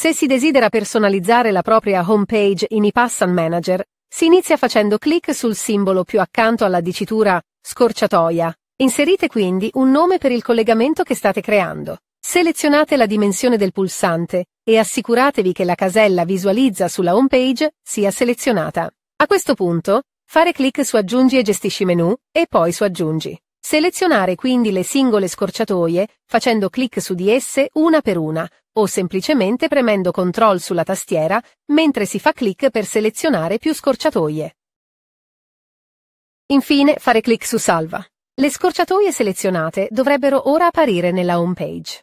Se si desidera personalizzare la propria homepage in iPassan Manager, si inizia facendo clic sul simbolo più accanto alla dicitura scorciatoia. Inserite quindi un nome per il collegamento che state creando. Selezionate la dimensione del pulsante e assicuratevi che la casella Visualizza sulla home page sia selezionata. A questo punto, fare clic su Aggiungi e gestisci menu e poi su Aggiungi. Selezionare quindi le singole scorciatoie facendo clic su di esse una per una, o semplicemente premendo CTRL sulla tastiera mentre si fa clic per selezionare più scorciatoie. Infine, fare clic su Salva. Le scorciatoie selezionate dovrebbero ora apparire nella home page.